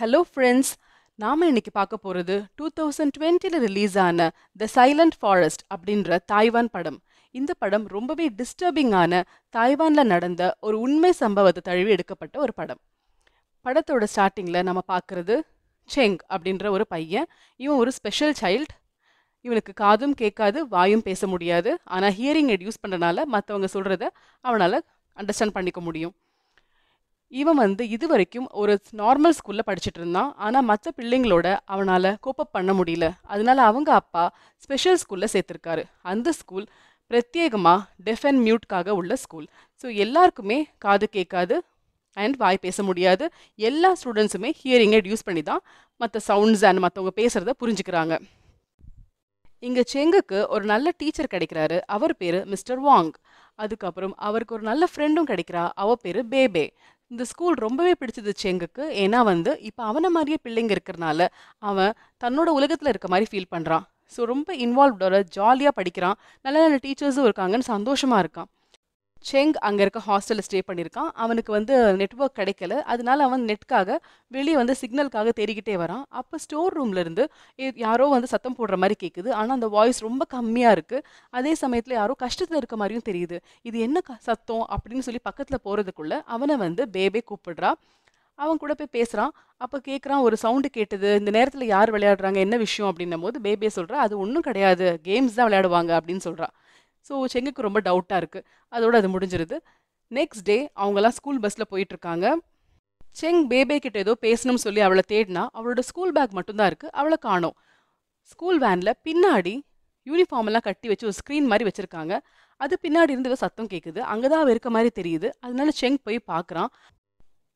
hello friends நாம் இன்னைக்கு பார்க்க போகிறது டூ தௌசண்ட் டுவெண்ட்டியில் ரிலீஸ் ஆன த சைலண்ட் ஃபாரஸ்ட் அப்படின்ற தாய்வான் படம் இந்த படம் ரொம்பவே டிஸ்டர்பிங்கான தாய்வானில் நடந்த ஒரு உண்மை சம்பவத்தை தழுவி எடுக்கப்பட்ட ஒரு படம் படத்தோட ஸ்டார்டிங்கில் நம்ம பார்க்குறது செங் அப்படின்ற ஒரு பையன் இவன் ஒரு ஸ்பெஷல் சைல்ட் இவனுக்கு காதும் கேட்காது வாயும் பேச முடியாது ஆனால் ஹியரிங் எட் யூஸ் பண்ணுறனால மற்றவங்க சொல்கிறத அவனால் அண்டர்ஸ்டாண்ட் பண்ணிக்க முடியும் இவன் வந்து இது வரைக்கும் ஒரு நார்மல் ஸ்கூலில் படிச்சுட்டு இருந்தான் ஆனால் மற்ற பிள்ளைங்களோட அவனால் கோப்பப் பண்ண முடியல அதனால அவங்க அப்பா ஸ்பெஷல் ஸ்கூலில் சேர்த்துருக்காரு அந்த ஸ்கூல் பிரத்யேகமாக டெஃப் அண்ட் மியூட்காக உள்ள ஸ்கூல் ஸோ எல்லாருக்குமே காது கேட்காது அண்ட் வாய் பேச முடியாது எல்லா ஸ்டூடெண்ட்ஸுமே ஹியரிங் எட் யூஸ் பண்ணி தான் மற்ற சவுண்ட்ஸ் அண்ட் மற்றவங்க பேசுகிறத புரிஞ்சுக்கிறாங்க இங்கே செங்குக்கு ஒரு நல்ல டீச்சர் கிடைக்கிறாரு அவர் பேர் மிஸ்டர் வாங் அதுக்கப்புறம் அவருக்கு ஒரு நல்ல ஃப்ரெண்டும் கிடைக்கிறா அவள் பேர் பேபே இந்த ஸ்கூல் ரொம்பவே பிடிச்சது எங்களுக்கு ஏன்னா வந்து இப்போ அவனை மாதிரியே பிள்ளைங்க இருக்கிறனால அவன் தன்னோட உலகத்தில் இருக்க மாதிரி ஃபீல் பண்ணுறான் ஸோ ரொம்ப இன்வால்வ்டோட ஜாலியாக படிக்கிறான் நல்ல நல்ல டீச்சர்ஸும் இருக்காங்கன்னு சந்தோஷமாக இருக்கான் செங் அங்கே இருக்க ஹாஸ்டலில் ஸ்டே பண்ணியிருக்கான் அவனுக்கு வந்து நெட்ஒர்க் கிடைக்கல அதனால அவன் நெட்காக வெளியே வந்து சிக்னலுக்காக தேடிக்கிட்டே வரான் அப்போ ஸ்டோர் ரூம்லேருந்து யாரோ வந்து சத்தம் போடுற மாதிரி கேட்குது ஆனால் அந்த வாய்ஸ் ரொம்ப கம்மியாக இருக்குது அதே சமயத்தில் யாரோ கஷ்டத்தில் இருக்க மாதிரியும் தெரியுது இது என்ன சத்தம் அப்படின்னு சொல்லி பக்கத்தில் போகிறதுக்குள்ளே அவனை வந்து பேபே கூப்பிடுறான் அவன் கூட போய் பேசுகிறான் அப்போ கேட்குறான் ஒரு சவுண்டு கேட்டது இந்த நேரத்தில் யார் விளையாடுறாங்க என்ன விஷயம் அப்படின்னும் போது பேபே சொல்கிறான் அது ஒன்றும் கிடையாது கேம்ஸ் தான் விளையாடுவாங்க அப்படின்னு சொல்கிறான் ஸோ செங்குக்கு ரொம்ப டவுட்டாக இருக்குது அதோடு அது முடிஞ்சிருது நெக்ஸ்ட் டே அவங்களாம் ஸ்கூல் பஸ்ஸில் போயிட்டுருக்காங்க செங் பேபே கிட்ட ஏதோ பேசணும்னு சொல்லி அவளை தேடினா அவளோட ஸ்கூல் பேக் மட்டும்தான் இருக்குது அவளை காணோம் ஸ்கூல் வேனில் பின்னாடி யூனிஃபார்ம் எல்லாம் கட்டி வச்சு ஒரு ஸ்க்ரீன் மாதிரி வச்சுருக்காங்க அது பின்னாடி இருந்து சத்தம் கேட்குது அங்கே தான் இருக்க மாதிரி தெரியுது அதனால செங் போய் பார்க்குறான்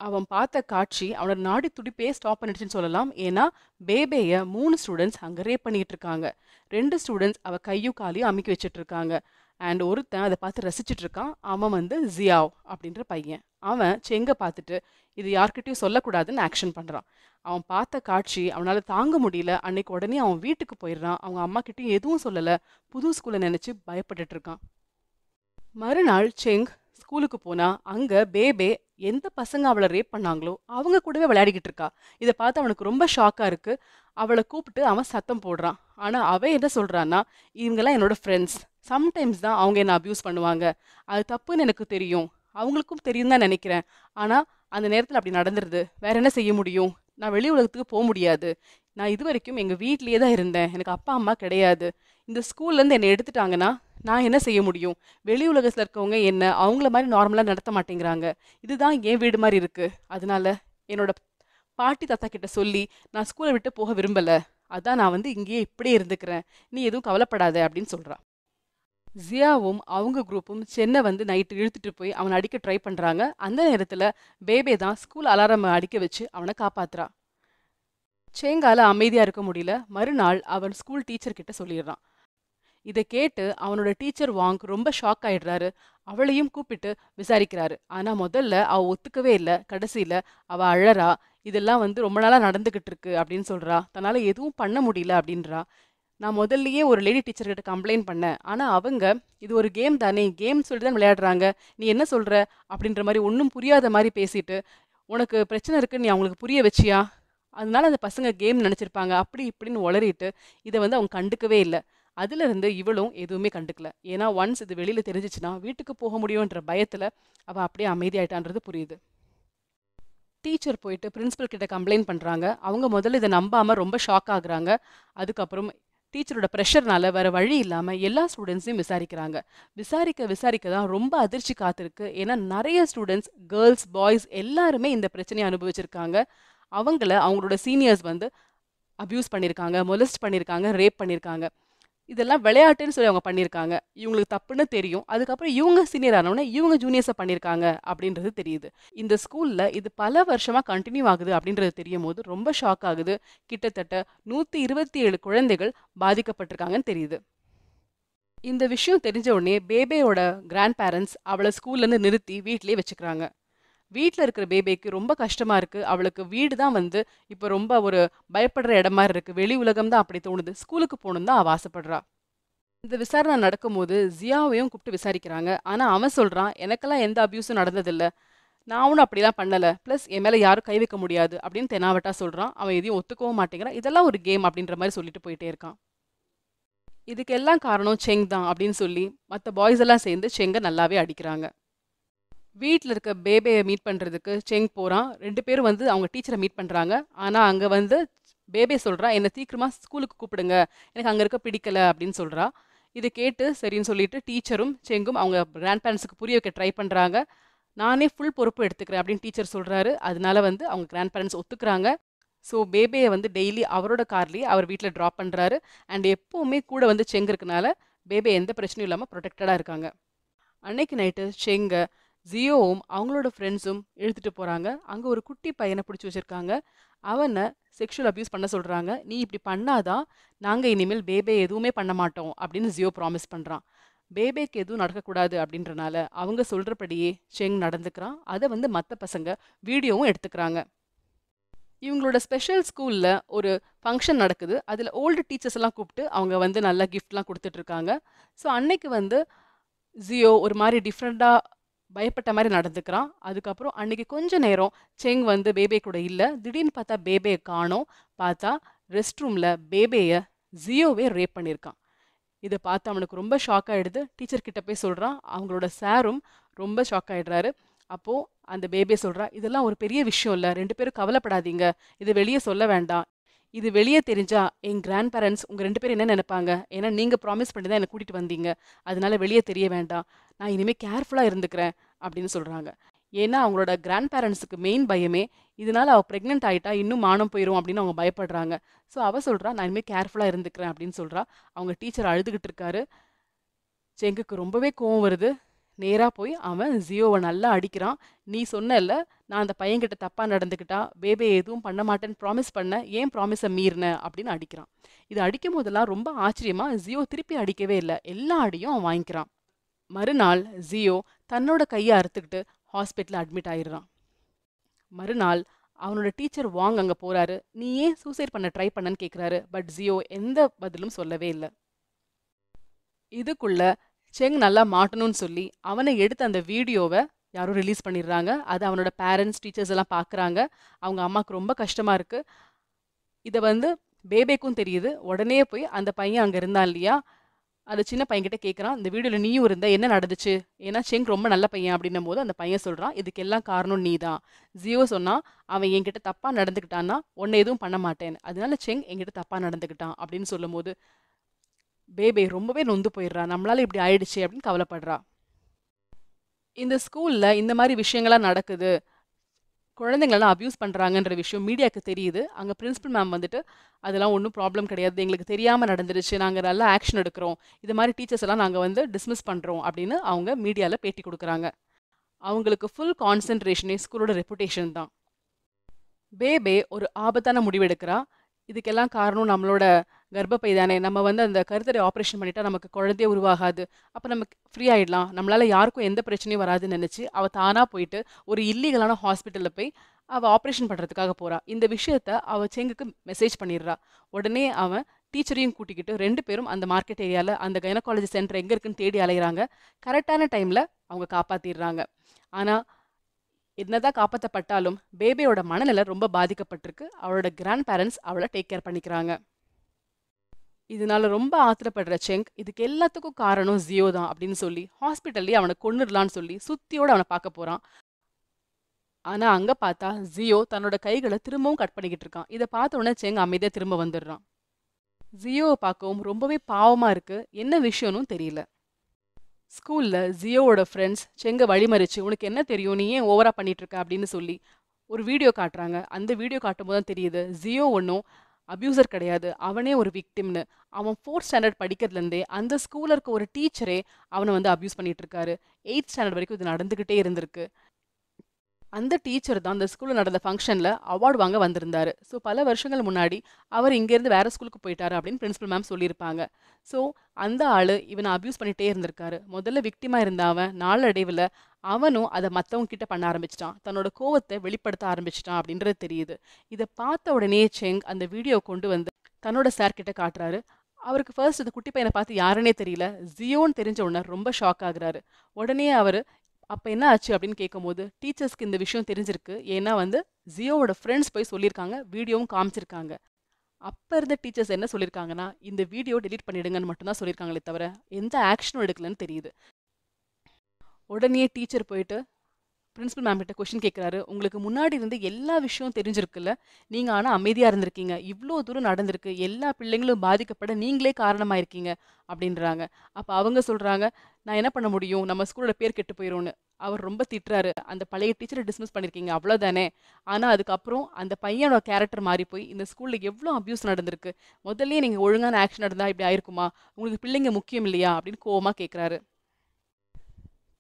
அவன் பார்த்த காட்சி அவனோட நாடி துடிப்பே ஸ்டாப் பண்ணிடுச்சுன்னு சொல்லலாம் ஏன்னா பேபேயை மூணு ஸ்டூடெண்ட்ஸ் அங்கே ரேப் பண்ணிகிட்டு இருக்காங்க ரெண்டு ஸ்டூடெண்ட்ஸ் அவள் கையும் காலையும் அமைக்க வச்சுட்டு இருக்காங்க அண்ட் ஒருத்தன் அதை பார்த்து ரசிச்சுட்டு இருக்கான் அவன் வந்து ஜியாவ் அப்படின்ற பையன் அவன் செங்க பார்த்துட்டு இது யார்கிட்டையும் சொல்லக்கூடாதுன்னு ஆக்ஷன் பண்ணுறான் அவன் பார்த்த காட்சி அவனால் தாங்க முடியல அன்னைக்கு உடனே அவன் வீட்டுக்கு போயிடுறான் அவங்க அம்மா கிட்டையும் எதுவும் சொல்லலை புது ஸ்கூலை நினச்சி பயப்பட்டுட்டு இருக்கான் மறுநாள் செங் ஸ்கூலுக்கு போனால் அங்கே பேபே எந்த பசங்க அவளை ரேப் பண்ணாங்களோ அவங்க கூடவே விளையாடிக்கிட்டு இருக்கா இதை பார்த்து அவனுக்கு ரொம்ப ஷாக்காக இருக்குது அவளை கூப்பிட்டு அவன் சத்தம் போடுறான் ஆனால் அவன் என்ன சொல்கிறான்னா இவங்கெல்லாம் என்னோடய ஃப்ரெண்ட்ஸ் சம்டைம்ஸ் தான் அவங்க என்னை அப்யூஸ் பண்ணுவாங்க அது தப்புன்னு எனக்கு தெரியும் அவங்களுக்கும் தெரியும் தான் நினைக்கிறேன் ஆனால் அந்த நேரத்தில் அப்படி நடந்துருது வேறு என்ன செய்ய முடியும் நான் வெளி உலகத்துக்கு போக முடியாது நான் இது வரைக்கும் எங்கள் வீட்லேயே தான் இருந்தேன் எனக்கு அப்பா அம்மா கிடையாது இந்த ஸ்கூல்லேருந்து என்னை எடுத்துட்டாங்கன்னா நான் என்ன செய்ய முடியும் வெளி உலகத்தில் இருக்கவங்க என்ன அவங்கள மாதிரி நார்மலாக நடத்த மாட்டேங்கிறாங்க இதுதான் என் வீடு மாதிரி இருக்குது அதனால் என்னோட பாட்டி தாத்தா கிட்ட சொல்லி நான் ஸ்கூலை விட்டு போக விரும்பலை அதான் நான் வந்து இங்கேயே இப்படியே இருந்துக்கிறேன் நீ எதுவும் கவலைப்படாத அப்படின்னு சொல்கிறான் ஜியாவும் அவங்க குரூப்பும் சென்னை வந்து நைட்டு இழுத்துட்டு போய் அவனை அடிக்க ட்ரை பண்ணுறாங்க அந்த நேரத்தில் பேபே தான் ஸ்கூல் அலாரம் அடிக்க வச்சு அவனை காப்பாற்றுறான் சேங்கால அமைதியாக இருக்க முடியல மறுநாள் அவன் ஸ்கூல் டீச்சர்கிட்ட சொல்லிடுறான் இதை கேட்டு அவனோட டீச்சர் வாங்க் ரொம்ப ஷாக் ஆயிடுறாரு அவளையும் கூப்பிட்டு விசாரிக்கிறாரு ஆனால் முதல்ல அவள் ஒத்துக்கவே இல்லை கடைசியில் அவள் அழறா இதெல்லாம் வந்து ரொம்ப நாளாக நடந்துக்கிட்டு இருக்கு அப்படின்னு சொல்கிறா தன்னால் எதுவும் பண்ண முடியல அப்படின்றா நான் முதல்லையே ஒரு லேடி டீச்சர்கிட்ட கம்ப்ளைண்ட் பண்ணேன் ஆனால் அவங்க இது ஒரு கேம் தானே கேம் சொல்லி தான் விளையாடுறாங்க நீ என்ன சொல்கிற அப்படின்ற மாதிரி ஒன்றும் புரியாத மாதிரி பேசிட்டு உனக்கு பிரச்சனை இருக்குன்னு நீ அவங்களுக்கு புரிய வச்சியா அதனால அந்த பசங்க கேம் நினச்சிருப்பாங்க அப்படி இப்படின்னு உளறிட்டு இதை வந்து அவங்க கண்டுக்கவே இல்லை இருந்து இவளும் எதுவுமே கண்டுக்கல ஏன்னா ஒன்ஸ் இது வெளியில் தெரிஞ்சிச்சுன்னா வீட்டுக்கு போக முடியுன்ற பயத்தில் அவள் அப்படியே அமைதியாயிட்டான்றது புரியுது டீச்சர் போயிட்டு பிரின்ஸிபல் கிட்ட கம்ப்ளைண்ட் பண்ணுறாங்க அவங்க முதல்ல இதை நம்பாமல் ரொம்ப ஷாக் ஆகுறாங்க அதுக்கப்புறம் டீச்சரோட ப்ரெஷர்னால வேறு வழி இல்லாமல் எல்லா ஸ்டூடெண்ட்ஸையும் விசாரிக்கிறாங்க விசாரிக்க விசாரிக்க தான் ரொம்ப அதிர்ச்சி காத்திருக்கு ஏன்னா நிறைய ஸ்டூடெண்ட்ஸ் கேர்ள்ஸ் பாய்ஸ் எல்லாருமே இந்த பிரச்சனையை அனுபவிச்சிருக்காங்க அவங்கள அவங்களோட சீனியர்ஸ் வந்து அப்யூஸ் பண்ணியிருக்காங்க மொலஸ்ட் பண்ணியிருக்காங்க ரேப் பண்ணியிருக்காங்க இதெல்லாம் விளையாட்டுன்னு சொல்லி அவங்க பண்ணியிருக்காங்க இவங்களுக்கு தப்புன்னு தெரியும் அதுக்கப்புறம் இவங்க சீனியர் ஆனவொன்னே இவங்க ஜூனியர்ஸை பண்ணியிருக்காங்க அப்படின்றது தெரியுது இந்த ஸ்கூலில் இது பல வருஷமாக கண்டினியூ ஆகுது அப்படின்றது தெரியும் போது ரொம்ப ஷாக் ஆகுது கிட்டத்தட்ட நூற்றி இருபத்தி ஏழு குழந்தைகள் பாதிக்கப்பட்டிருக்காங்கன்னு தெரியுது இந்த விஷயம் தெரிஞ்ச உடனே பேபேயோட கிராண்ட் பேரண்ட்ஸ் அவளை ஸ்கூல்லேருந்து நிறுத்தி வீட்டிலே வச்சுக்கிறாங்க வீட்டில் இருக்கிற பேபிக்கு ரொம்ப கஷ்டமாக இருக்குது அவளுக்கு வீடு தான் வந்து இப்போ ரொம்ப ஒரு பயப்படுற இடம் மாதிரி இருக்குது வெளி உலகம் தான் அப்படி தோணுது ஸ்கூலுக்கு போகணுன்னு தான் அவள் ஆசைப்படுறா இந்த விசாரணை நடக்கும்போது ஜியாவையும் கூப்பிட்டு விசாரிக்கிறாங்க ஆனால் அவன் சொல்கிறான் எனக்கெல்லாம் எந்த அப்யூஸும் நடந்ததில்லை நான் ஒன்றும் அப்படிலாம் பண்ணலை ப்ளஸ் என் மேலே யாரும் கை வைக்க முடியாது அப்படின்னு தெனாவட்டா சொல்கிறான் அவன் எதையும் ஒத்துக்கவும் மாட்டேங்கிறான் இதெல்லாம் ஒரு கேம் அப்படின்ற மாதிரி சொல்லிட்டு போயிட்டே இருக்கான் இதுக்கெல்லாம் காரணம் செங் தான் அப்படின்னு சொல்லி மற்ற பாய்ஸ் எல்லாம் சேர்ந்து செங்கை நல்லாவே அடிக்கிறாங்க வீட்டில் இருக்க பேபையை மீட் பண்ணுறதுக்கு செங் போகிறான் ரெண்டு பேரும் வந்து அவங்க டீச்சரை மீட் பண்ணுறாங்க ஆனால் அங்கே வந்து பேபே சொல்கிறா என்னை சீக்கிரமாக ஸ்கூலுக்கு கூப்பிடுங்க எனக்கு அங்கே இருக்க பிடிக்கலை அப்படின்னு சொல்கிறா இதை கேட்டு சரின்னு சொல்லிட்டு டீச்சரும் செங்கும் அவங்க கிராண்ட் பேரண்ட்ஸுக்கு புரிய வைக்க ட்ரை பண்ணுறாங்க நானே ஃபுல் பொறுப்பு எடுத்துக்கிறேன் அப்படின்னு டீச்சர் சொல்கிறாரு அதனால வந்து அவங்க கிராண்ட் பேரண்ட்ஸ் ஒத்துக்கிறாங்க ஸோ பேபேயை வந்து டெய்லி அவரோட கார்லேயே அவர் வீட்டில் ட்ராப் பண்ணுறாரு அண்ட் எப்போவுமே கூட வந்து செங்கு இருக்கனால பேபே எந்த பிரச்சனையும் இல்லாமல் ப்ரொடெக்டடாக இருக்காங்க அன்னைக்கு நைட்டு செங்கை ஜியோவும் அவங்களோட ஃப்ரெண்ட்ஸும் இழுத்துட்டு போகிறாங்க அங்கே ஒரு குட்டி பையனை பிடிச்சி வச்சுருக்காங்க அவனை செக்ஷுவல் அப்யூஸ் பண்ண சொல்கிறாங்க நீ இப்படி பண்ணாதான் நாங்கள் இனிமேல் பேபே எதுவுமே பண்ண மாட்டோம் அப்படின்னு ஜியோ ப்ராமிஸ் பண்ணுறான் பேபேக்கு எதுவும் நடக்கக்கூடாது அப்படின்றனால அவங்க சொல்கிறபடியே செங் நடந்துக்கிறான் அதை வந்து மற்ற பசங்க வீடியோவும் எடுத்துக்கிறாங்க இவங்களோட ஸ்பெஷல் ஸ்கூலில் ஒரு ஃபங்க்ஷன் நடக்குது அதில் ஓல்டு டீச்சர்ஸ் எல்லாம் கூப்பிட்டு அவங்க வந்து நல்லா கிஃப்ட்லாம் கொடுத்துட்ருக்காங்க ஸோ அன்னைக்கு வந்து ஜியோ ஒரு மாதிரி டிஃப்ரெண்ட்டாக பயப்பட்ட மாதிரி நடந்துக்கிறான் அதுக்கப்புறம் அன்றைக்கி கொஞ்சம் நேரம் செங் வந்து பேபே கூட இல்லை திடீர்னு பார்த்தா பேபேயை காணோம் பார்த்தா ரெஸ்ட் ரூமில் பேபேயை ஜியோவே ரேப் பண்ணியிருக்கான் இதை பார்த்து அவனுக்கு ரொம்ப ஷாக் ஆகிடுது டீச்சர் கிட்டே போய் சொல்கிறான் அவங்களோட சாரும் ரொம்ப ஷாக் ஆகிடுறாரு அப்போது அந்த பேபே சொல்கிறா இதெல்லாம் ஒரு பெரிய விஷயம் இல்லை ரெண்டு பேரும் கவலைப்படாதீங்க இதை வெளியே சொல்ல வேண்டாம் இது வெளியே தெரிஞ்சா என் கிராண்ட் பேரண்ட்ஸ் உங்கள் ரெண்டு பேரும் என்ன நினைப்பாங்க ஏன்னா நீங்கள் ப்ராமிஸ் பண்ணி தான் என்னை கூட்டிகிட்டு வந்தீங்க அதனால வெளியே தெரிய வேண்டாம் நான் இனிமேல் கேர்ஃபுல்லாக இருந்துக்கிறேன் அப்படின்னு சொல்கிறாங்க ஏன்னா அவங்களோட கிராண்ட் பேரண்ட்ஸுக்கு மெயின் பயமே இதனால் அவள் ப்ரெக்னென்ட் ஆகிட்டா இன்னும் மானம் போயிடும் அப்படின்னு அவங்க பயப்படுறாங்க ஸோ அவள் சொல்கிறா நான் இனிமேல் கேர்ஃபுல்லாக இருந்துக்கிறேன் அப்படின்னு சொல்கிறா அவங்க டீச்சர் அழுதுகிட்டு இருக்காரு செங்குக்கு ரொம்பவே கோவம் வருது நேராக போய் அவன் ஜியோவை நல்லா அடிக்கிறான் நீ சொன்ன நான் அந்த பையன்கிட்ட தப்பாக நடந்துக்கிட்டா பேபே எதுவும் பண்ண மாட்டேன்னு ப்ராமிஸ் பண்ண ஏன் ப்ராமிஸை மீறின அப்படின்னு அடிக்கிறான் இது அடிக்கும் போதெல்லாம் ரொம்ப ஆச்சரியமாக ஜியோ திருப்பி அடிக்கவே இல்லை எல்லா அடியும் அவன் வாங்கிக்கிறான் மறுநாள் ஜியோ தன்னோட கையை அறுத்துக்கிட்டு ஹாஸ்பிட்டலில் அட்மிட் ஆயிடுறான் மறுநாள் அவனோட டீச்சர் வாங் அங்கே போகிறாரு நீ ஏன் சூசைட் பண்ண ட்ரை பண்ணன்னு கேட்குறாரு பட் ஜியோ எந்த பதிலும் சொல்லவே இல்லை இதுக்குள்ளே செங் நல்லா மாட்டணும்னு சொல்லி அவனை எடுத்த அந்த வீடியோவை யாரும் ரிலீஸ் பண்ணிடுறாங்க அது அவனோட பேரண்ட்ஸ் டீச்சர்ஸ் எல்லாம் பார்க்குறாங்க அவங்க அம்மாவுக்கு ரொம்ப கஷ்டமாக இருக்குது இதை வந்து பேபேக்கும் தெரியுது உடனே போய் அந்த பையன் அங்கே இருந்தான் இல்லையா அந்த சின்ன பையன்கிட்ட கேட்குறான் இந்த வீடியோவில் நீயும் இருந்த என்ன நடந்துச்சு ஏன்னா செங் ரொம்ப நல்ல பையன் அப்படின்னும் போது அந்த பையன் சொல்கிறான் இதுக்கெல்லாம் காரணம் நீ தான் ஜியோ சொன்னால் அவன் என்கிட்ட தப்பாக நடந்துக்கிட்டான்னா உன்னை எதுவும் பண்ண மாட்டேன் அதனால செங் என்கிட்ட தப்பாக நடந்துக்கிட்டான் அப்படின்னு சொல்லும் போது பேபே ரொம்பவே நொந்து போயிடுறா நம்மளால் இப்படி ஆயிடுச்சு அப்படின்னு கவலைப்படுறா இந்த ஸ்கூலில் இந்த மாதிரி விஷயங்கள்லாம் நடக்குது குழந்தைங்களெல்லாம் அப்யூஸ் பண்ணுறாங்கன்ற விஷயம் மீடியாவுக்கு தெரியுது அங்கே பிரின்ஸிபல் மேம் வந்துட்டு அதெல்லாம் ஒன்றும் ப்ராப்ளம் கிடையாது எங்களுக்கு தெரியாமல் நடந்துருச்சு நாங்கள் நல்லா ஆக்ஷன் எடுக்கிறோம் இது மாதிரி டீச்சர்ஸ் எல்லாம் நாங்கள் வந்து டிஸ்மிஸ் பண்ணுறோம் அப்படின்னு அவங்க மீடியாவில் பேட்டி கொடுக்குறாங்க அவங்களுக்கு ஃபுல் கான்சென்ட்ரேஷனே ஸ்கூலோட ரெப்புடேஷன் தான் பேபே ஒரு ஆபத்தான முடிவு எடுக்கிறா இதுக்கெல்லாம் காரணம் நம்மளோட கர்ப்பப்பை தானே நம்ம வந்து அந்த கருத்தரை ஆப்ரேஷன் பண்ணிட்டா நமக்கு குழந்தையே உருவாகாது அப்போ நமக்கு ஃப்ரீ ஆகிடலாம் நம்மளால் யாருக்கும் எந்த பிரச்சனையும் வராதுன்னு நினச்சி அவள் தானாக போயிட்டு ஒரு இல்லீகலான ஹாஸ்பிட்டலில் போய் அவள் ஆப்ரேஷன் பண்ணுறதுக்காக போகிறாள் இந்த விஷயத்த அவள் செங்குக்கு மெசேஜ் பண்ணிடுறா உடனே அவன் டீச்சரையும் கூட்டிக்கிட்டு ரெண்டு பேரும் அந்த மார்க்கெட் ஏரியாவில் அந்த கைனகாலஜி சென்டர் எங்கே இருக்குன்னு தேடி அலைகிறாங்க கரெக்டான டைமில் அவங்க காப்பாற்றிடுறாங்க ஆனால் என்னதான் காப்பாற்றப்பட்டாலும் பேபியோட மனநிலை ரொம்ப பாதிக்கப்பட்டிருக்கு அவளோட கிராண்ட் பேரண்ட்ஸ் அவளை டேக் கேர் பண்ணிக்கிறாங்க இதனால ரொம்ப ஆத்திரப்படுற செங்க் இதுக்கு எல்லாத்துக்கும் காரணம் ஜியோ தான் அப்படின்னு சொல்லி ஹாஸ்பிட்டல்லேயே அவனை கொண்டுடலான்னு சொல்லி சுத்தியோடு அவனை பார்க்க போகிறான் ஆனால் அங்கே பார்த்தா ஜியோ தன்னோட கைகளை திரும்பவும் கட் பண்ணிக்கிட்டு இருக்கான் இதை பார்த்த உடனே செங் அமைதியாக திரும்ப வந்துடுறான் ஜியோவை பார்க்கவும் ரொம்பவே பாவமாக இருக்குது என்ன விஷயம்னு தெரியல ஸ்கூலில் ஜியோவோட ஃப்ரெண்ட்ஸ் செங்கை வழிமறிச்சு உனக்கு என்ன தெரியும் நீ ஏன் ஓவராக பண்ணிகிட்ருக்க அப்படின்னு சொல்லி ஒரு வீடியோ காட்டுறாங்க அந்த வீடியோ காட்டும் போது தான் தெரியுது ஜியோ ஒன்றும் அப்யூசர் கிடையாது அவனே ஒரு விக்டிம்னு அவன் ஃபோர்த் ஸ்டாண்டர்ட் படிக்கிறதுலேருந்தே அந்த ஸ்கூலில் இருக்க ஒரு டீச்சரே அவனை வந்து அப்யூஸ் பண்ணிகிட்டு இருக்காரு எயித் ஸ்டாண்டர்ட் வரைக்கும் இது நடந்துக்கிட்டே இருந்திருக்கு அந்த டீச்சர் தான் அந்த ஸ்கூலில் நடந்த ஃபங்க்ஷனில் அவார்டு வாங்க வந்திருந்தார் ஸோ பல வருஷங்கள் முன்னாடி அவர் இங்கேருந்து வேறு ஸ்கூலுக்கு போயிட்டார் அப்படின்னு பிரின்ஸிபல் மேம் சொல்லியிருப்பாங்க ஸோ அந்த ஆள் இவனை அப்யூஸ் பண்ணிகிட்டே இருந்திருக்காரு முதல்ல விக்டிமாக இருந்தவன் நாளடைவில் அவனும் அதை மற்றவங்க கிட்ட பண்ண ஆரம்பிச்சிட்டான் தன்னோட கோவத்தை வெளிப்படுத்த ஆரம்பிச்சிட்டான் அப்படின்றது தெரியுது இதை பார்த்த உடனே செங் அந்த வீடியோ கொண்டு வந்து தன்னோட சார் கிட்ட காட்டுறாரு அவருக்கு ஃபர்ஸ்ட் இந்த குட்டி பையனை பார்த்து யாருன்னே தெரியல ஜியோன்னு தெரிஞ்ச உடனே ரொம்ப ஷாக் ஆகுறாரு உடனே அவர் அப்போ என்ன ஆச்சு அப்படின்னு கேட்கும்போது டீச்சர்ஸ்க்கு இந்த விஷயம் தெரிஞ்சிருக்கு ஏன்னா வந்து ஜியோவோட ஃப்ரெண்ட்ஸ் போய் சொல்லியிருக்காங்க வீடியோவும் காமிச்சிருக்காங்க அப்போ இருந்த டீச்சர்ஸ் என்ன சொல்லியிருக்காங்கன்னா இந்த வீடியோ டெலிட் பண்ணிடுங்கன்னு மட்டும்தான் சொல்லியிருக்காங்களே தவிர எந்த ஆக்ஷனும் எடுக்கலன்னு தெரியுது உடனே டீச்சர் போயிட்டு பிரின்ஸிபல் மேம் கிட்ட கொஷின் கேட்குறாரு உங்களுக்கு முன்னாடி இருந்து எல்லா விஷயம் தெரிஞ்சிருக்குல்ல நீங்கள் ஆனால் அமைதியாக இருந்திருக்கீங்க இவ்வளோ தூரம் நடந்திருக்கு எல்லா பிள்ளைங்களும் பாதிக்கப்பட நீங்களே காரணமாக இருக்கீங்க அப்படின்றாங்க அப்போ அவங்க சொல்கிறாங்க நான் என்ன பண்ண முடியும் நம்ம ஸ்கூலோட பேர் கெட்டு போயிடும்னு அவர் ரொம்ப திட்டுறாரு அந்த பழைய டீச்சரை டிஸ்மிஸ் பண்ணியிருக்கீங்க அவ்வளோதானே ஆனால் அதுக்கப்புறம் அந்த பையனோட கேரக்டர் மாறி போய் இந்த ஸ்கூலில் எவ்வளோ அப்யூஸ் நடந்திருக்கு முதல்ல நீங்கள் ஒழுங்கான ஆக்ஷன் நடந்தால் இப்படி ஆயிருக்குமா உங்களுக்கு பிள்ளைங்க முக்கியம் இல்லையா அப்படின்னு கோவமாக கேட்குறாரு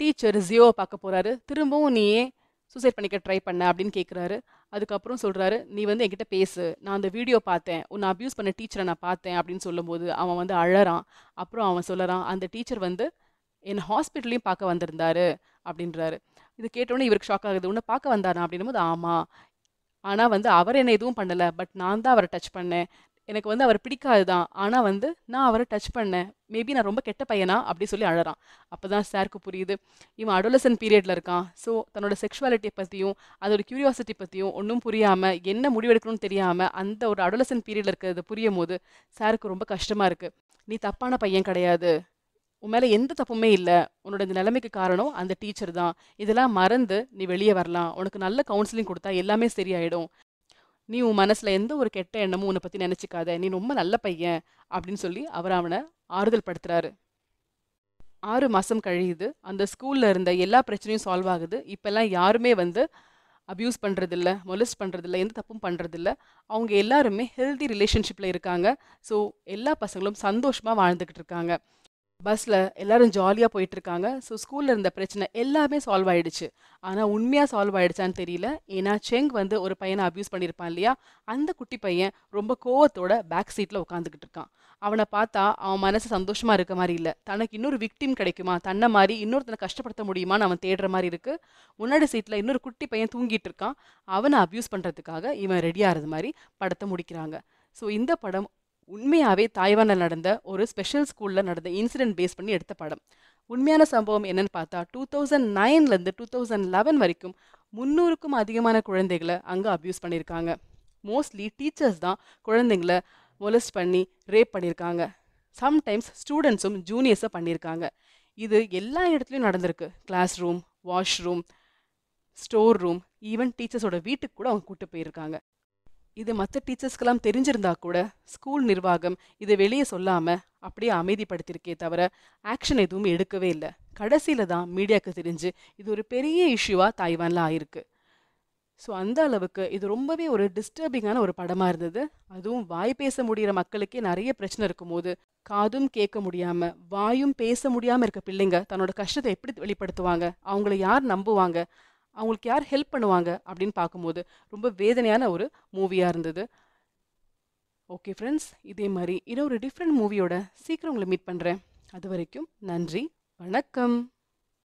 டீச்சர் ஜியோவை பார்க்க போகிறாரு திரும்பவும் நீ ஏன் சூசைட் பண்ணிக்க ட்ரை பண்ண அப்படின்னு கேட்குறாரு அதுக்கப்புறம் சொல்கிறாரு நீ வந்து என்கிட்ட பேசு நான் அந்த வீடியோ பார்த்தேன் உன்னை அப்யூஸ் பண்ண டீச்சரை நான் பார்த்தேன் அப்படின்னு சொல்லும்போது அவன் வந்து அழறான் அப்புறம் அவன் சொல்லறான் அந்த டீச்சர் வந்து என் ஹாஸ்பிட்டல்லையும் பார்க்க வந்திருந்தாரு அப்படின்றாரு இது கேட்டோடனே இவருக்கு ஷாக் ஆகுது உன்னை பார்க்க வந்தாரா அப்படின்னும் போது ஆமாம் ஆனால் வந்து அவர் என்னை எதுவும் பண்ணலை பட் நான் தான் அவரை டச் பண்ணேன் எனக்கு வந்து அவர் பிடிக்காது தான் ஆனால் வந்து நான் அவரை டச் பண்ணேன் மேபி நான் ரொம்ப கெட்ட பையனா அப்படி சொல்லி அழறான் அப்போ தான் சாருக்கு புரியுது இவன் அடோலசன் பீரியடில் இருக்கான் ஸோ தன்னோட செக்ஷுவாலிட்டியை பற்றியும் அதோட க்யூரியாசிட்டி பற்றியும் ஒன்றும் புரியாமல் என்ன முடிவெடுக்கணும்னு தெரியாமல் அந்த ஒரு அடோலசன் பீரியடில் இருக்கிறது புரியும் போது சாருக்கு ரொம்ப கஷ்டமாக இருக்குது நீ தப்பான பையன் கிடையாது உன் மேலே எந்த தப்புமே இல்லை உன்னோட இந்த நிலைமைக்கு காரணம் அந்த டீச்சர் தான் இதெல்லாம் மறந்து நீ வெளியே வரலாம் உனக்கு நல்ல கவுன்சிலிங் கொடுத்தா எல்லாமே சரியாயிடும் நீ உன் மனசில் எந்த ஒரு கெட்ட எண்ணமும் உன்னை பற்றி நினச்சிக்காத நீ ரொம்ப நல்ல பையன் அப்படின்னு சொல்லி அவர் அவனை ஆறுதல் படுத்துறாரு ஆறு மாதம் கழியுது அந்த ஸ்கூலில் இருந்த எல்லா பிரச்சனையும் சால்வ் ஆகுது இப்போல்லாம் யாருமே வந்து அப்யூஸ் பண்ணுறதில்ல மொலஸ் பண்ணுறதில்ல எந்த தப்பும் பண்ணுறதில்ல அவங்க எல்லாருமே ஹெல்தி ரிலேஷன்ஷிப்பில் இருக்காங்க ஸோ எல்லா பசங்களும் சந்தோஷமாக வாழ்ந்துக்கிட்டு இருக்காங்க பஸ்ஸில் எல்லாரும் ஜாலியாக போயிட்டுருக்காங்க ஸோ ஸ்கூலில் இருந்த பிரச்சனை எல்லாமே சால்வ் ஆகிடுச்சு ஆனால் உண்மையாக சால்வ் ஆகிடுச்சான்னு தெரியல ஏன்னா செங் வந்து ஒரு பையனை அப்யூஸ் பண்ணியிருப்பான் இல்லையா அந்த குட்டி பையன் ரொம்ப கோவத்தோட பேக் சீட்டில் உட்காந்துக்கிட்டு இருக்கான் அவனை பார்த்தா அவன் மனசு சந்தோஷமாக இருக்க மாதிரி இல்லை தனக்கு இன்னொரு விக்டிம் கிடைக்குமா தன்னை மாதிரி இன்னொருத்தனை கஷ்டப்படுத்த முடியுமான்னு அவன் தேடுற மாதிரி இருக்குது முன்னாடி சீட்டில் இன்னொரு குட்டி பையன் தூங்கிட்டு இருக்கான் அவனை அப்யூஸ் பண்ணுறதுக்காக இவன் ரெடியாகிறது மாதிரி படத்தை முடிக்கிறாங்க ஸோ இந்த படம் உண்மையாகவே தாய்வானில் நடந்த ஒரு ஸ்பெஷல் ஸ்கூலில் நடந்த இன்சிடென்ட் பேஸ் பண்ணி எடுத்த படம் உண்மையான சம்பவம் என்னன்னு பார்த்தா டூ தௌசண்ட் நைன்லேருந்து டூ தௌசண்ட் லெவன் வரைக்கும் முந்நூறுக்கும் அதிகமான குழந்தைகளை அங்கே அப்யூஸ் பண்ணியிருக்காங்க மோஸ்ட்லி டீச்சர்ஸ் தான் குழந்தைங்களை மொலஸ்ட் பண்ணி ரேப் பண்ணியிருக்காங்க சம்டைம்ஸ் ஸ்டூடெண்ட்ஸும் ஜூனியர்ஸை பண்ணியிருக்காங்க இது எல்லா இடத்துலையும் நடந்திருக்கு class room washroom store room even டீச்சர்ஸோட வீட்டுக்கு கூட அவங்க கூப்பிட்டு போயிருக்காங்க இது மற்ற டீச்சர்ஸ்க்கெல்லாம் தெரிஞ்சிருந்தா கூட ஸ்கூல் நிர்வாகம் இதை வெளியே சொல்லாமல் அப்படியே அமைதிப்படுத்தியிருக்கே தவிர ஆக்ஷன் எதுவும் எடுக்கவே இல்லை கடைசியில் தான் மீடியாவுக்கு தெரிஞ்சு இது ஒரு பெரிய இஷ்யூவாக தாய்வானில் ஆயிருக்கு ஸோ அந்த அளவுக்கு இது ரொம்பவே ஒரு டிஸ்டர்பிங்கான ஒரு படமாக இருந்தது அதுவும் வாய் பேச முடிகிற மக்களுக்கே நிறைய பிரச்சனை இருக்கும்போது காதும் கேட்க முடியாமல் வாயும் பேச முடியாமல் இருக்க பிள்ளைங்க தன்னோட கஷ்டத்தை எப்படி வெளிப்படுத்துவாங்க அவங்கள யார் நம்புவாங்க அவங்களுக்கு யார் ஹெல்ப் பண்ணுவாங்க அப்படின்னு பார்க்கும்போது ரொம்ப வேதனையான ஒரு மூவியாக இருந்தது ஓகே ஃப்ரெண்ட்ஸ் இதே மாதிரி இன்னொரு டிஃப்ரெண்ட் மூவியோட சீக்கிரம் உங்களை மீட் பண்ணுறேன் அது வரைக்கும் நன்றி வணக்கம்